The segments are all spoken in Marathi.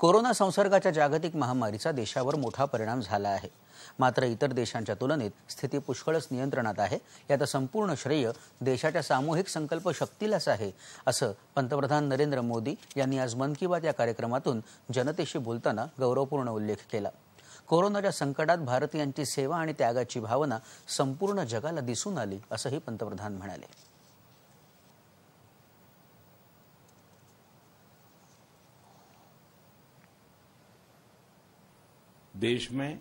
कोरोना संसर्गाच्या जागतिक महामारीचा देशावर मोठा परिणाम झाला आहे मात्र इतर देशांच्या तुलनेत स्थिती पुष्कळच नियंत्रणात आहे याचं संपूर्ण श्रेय देशाच्या सामूहिक संकल्प शक्तीलाच आहे असं पंतप्रधान नरेंद्र मोदी यांनी आज मन की बात या कार्यक्रमातून जनतेशी बोलताना गौरवपूर्ण उल्लेख केला कोरोनाच्या संकटात भारतीयांची सेवा आणि त्यागाची भावना संपूर्ण जगाला दिसून आली असंही पंतप्रधान म्हणाले देश में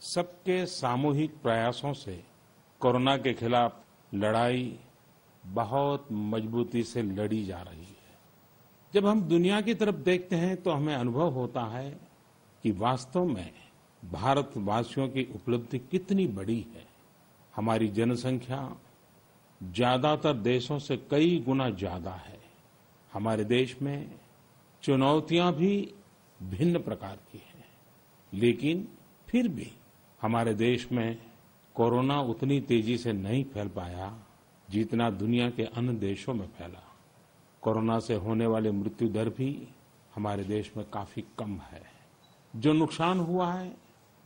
सबके सामूहिक प्रयासों से कोरोना के खिलाफ लड़ाई बहुत मजबूती से लड़ी जा रही है जब हम दुनिया की तरफ देखते हैं तो हमें अनुभव होता है कि वास्तव में भारतवासियों की उपलब्धि कितनी बड़ी है हमारी जनसंख्या ज्यादातर देशों से कई गुना ज्यादा है हमारे देश में चुनौतियां भी भिन्न प्रकार की हैं लेकिन फिर भी हमारे देश में कोरोना उतनी तेजी से नहीं फैल पाया जितना दुनिया के अन्य देशों में फैला कोरोना से होने वाले मृत्यु दर भी हमारे देश में काफी कम है जो नुकसान हुआ है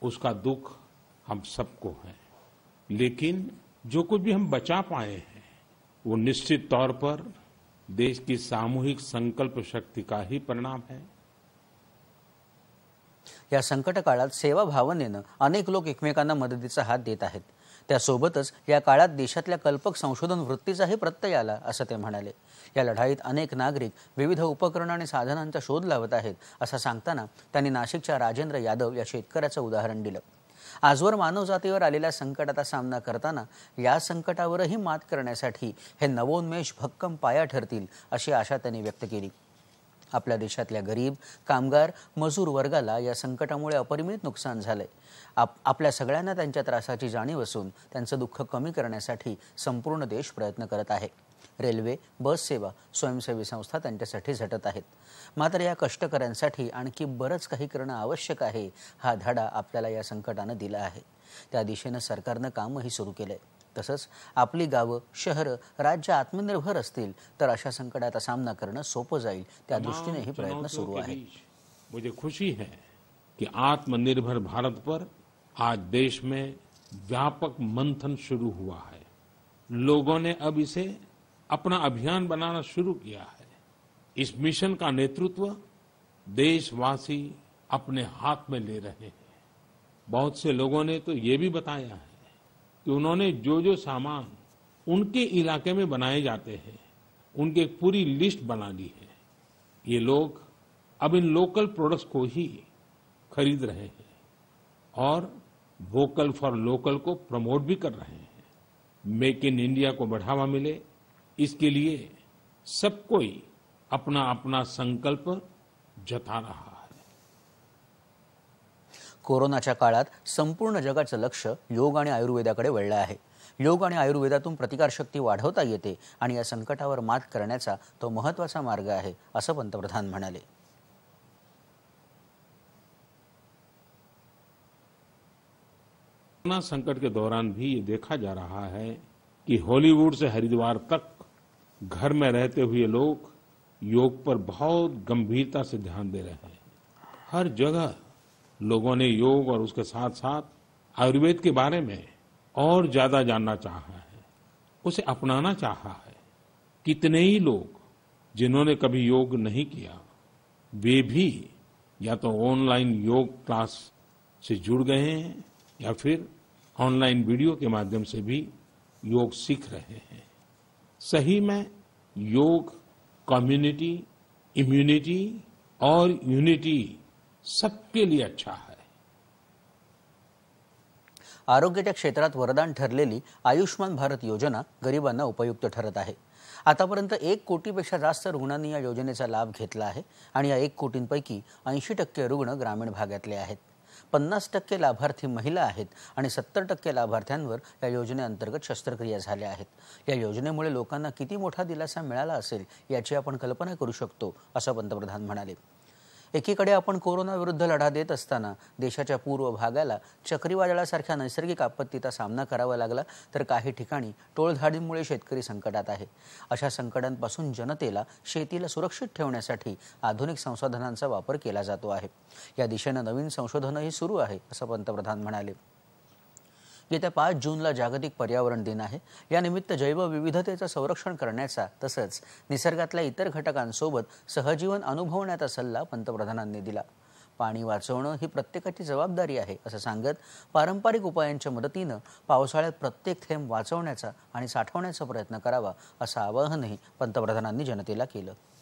उसका दुख हम सबको है लेकिन जो कुछ भी हम बचा पाए हैं वो निश्चित तौर पर देश की सामूहिक संकल्प शक्ति का ही परिणाम है या संकट काळात सेवा भावनेनं अनेक लोक एकमेकांना मदतीचा हात देत आहेत त्यासोबतच या काळात देशातल्या कल्पक संशोधन वृत्तीचाही प्रत्यय आला असं ते म्हणाले या लढाईत अनेक नागरिक विविध उपकरणं आणि साधनांचा शोध लावत आहेत असं सांगताना त्यांनी नाशिकच्या राजेंद्र यादव या शेतकऱ्याचं उदाहरण दिलं आजवर मानवजातीवर आलेल्या संकटाचा सामना करताना या संकटावरही मात करण्यासाठी हे नवोन्मेष भक्कम पाया ठरतील अशी आशा त्यांनी व्यक्त केली आपल्या देशातल्या गरीब कामगार मजूर वर्गाला या संकटामुळे अपरिमित नुकसान झालंय आप आपल्या सगळ्यांना त्यांच्या त्रासाची जाणीव असून त्यांचं दुःख कमी करण्यासाठी संपूर्ण देश प्रयत्न करत आहे रेल्वे बस सेवा स्वयंसेवी संस्था त्यांच्यासाठी झटत आहेत मात्र या कष्टकऱ्यांसाठी आणखी बरंच काही करणं आवश्यक आहे हा धडा आपल्याला या संकटानं दिला आहे त्या दिशेनं सरकारनं कामही सुरू केलं आहे तसच अपनी गावं शहर राज्य आत्मनिर्भर अल तो अशा का सामना करणं सोप जाए दृष्टि दृष्टीने प्रयत्न सुरू तो है मुझे खुशी है कि आत्मनिर्भर भारत पर आज देश में व्यापक मंथन शुरू हुआ है लोगों ने अब इसे अपना अभियान बनाना शुरू किया है इस मिशन का नेतृत्व देशवासी अपने हाथ में ले रहे हैं बहुत से लोगों ने तो ये भी बताया है कि उन्होंने जो जो सामान उनके इलाके में बनाए जाते हैं उनकी एक पूरी लिस्ट बना ली है ये लोग अब इन लोकल प्रोडक्ट्स को ही खरीद रहे हैं और वोकल फॉर लोकल को प्रमोट भी कर रहे हैं मेक इन इंडिया को बढ़ावा मिले इसके लिए सब कोई अपना अपना संकल्प जता रहा है कोरोनाच्या काळात संपूर्ण जगाचं लक्ष योग आणि आयुर्वेदाकडे वळलं आहे योग आणि आयुर्वेदातून प्रतिकारशक्ती वाढवता येते आणि या संकटावर मात करण्याचा तो महत्त्वाचा मार्ग आहे असं पंतप्रधान म्हणाले कोरोना संकट के दौरान भी ये देखा जा रहा है कि हॉलीवुड से हरिद्वार तक घर में रहते हुए लोग योग पर बहुत गंभीरता से ध्यान दे रहे हैं हर जगह लोगों ने योग और उसके साथ साथ आयुर्वेद के बारे में और ज्यादा जानना चाहा है उसे अपनाना चाहा है कितने ही लोग जिन्होंने कभी योग नहीं किया वे भी या तो ऑनलाइन योग क्लास से जुड़ गए हैं या फिर ऑनलाइन वीडियो के माध्यम से भी योग सीख रहे हैं सही में योग कम्युनिटी इम्यूनिटी और यूनिटी सबके लिए अच्छा है आरोग्याच्या क्षेत्रात वरदान ठरलेली आयुष्मान भारत योजना गरिबांना उपयुक्त ठरत आहे आतापर्यंत एक कोटीपेक्षा जास्त रुग्णांनी या योजनेचा लाभ घेतला आहे आणि या एक कोटींपैकी ऐंशी टक्के रुग्ण ग्रामीण भागातले आहेत पन्नास टक्के लाभार्थी महिला आहेत आणि सत्तर टक्के लाभार्थ्यांवर या योजनेअंतर्गत शस्त्रक्रिया झाल्या आहेत या योजनेमुळे लोकांना किती मोठा दिलासा मिळाला असेल याची आपण कल्पना करू शकतो असं पंतप्रधान म्हणाले एकीकडे आपण कोरोनाविरुद्ध लढा देत असताना देशाच्या पूर्व भागाला चक्रीवादळासारख्या नैसर्गिक आपत्तीचा सामना करावा लागला तर काही ठिकाणी टोळधाडीमुळे शेतकरी संकटात आहे अशा संकटांपासून जनतेला शेतीला सुरक्षित ठेवण्यासाठी आधुनिक संसाधनांचा वापर केला जातो आहे या दिशेनं नवीन संशोधनही सुरू आहे असं पंतप्रधान म्हणाले येत्या पाच जूनला जागतिक पर्यावरण दिन आहे यानिमित्त जैवविविधतेचं संरक्षण करण्याचा तसंच निसर्गातल्या इतर घटकांसोबत सहजीवन अनुभवण्याचा सल्ला पंतप्रधानांनी दिला पाणी वाचवणं ही प्रत्येकाची जबाबदारी आहे असं सांगत पारंपरिक उपायांच्या मदतीनं पावसाळ्यात प्रत्येक थेंब वाचवण्याचा आणि साठवण्याचा प्रयत्न करावा असं आवाहनही पंतप्रधानांनी जनतेला केलं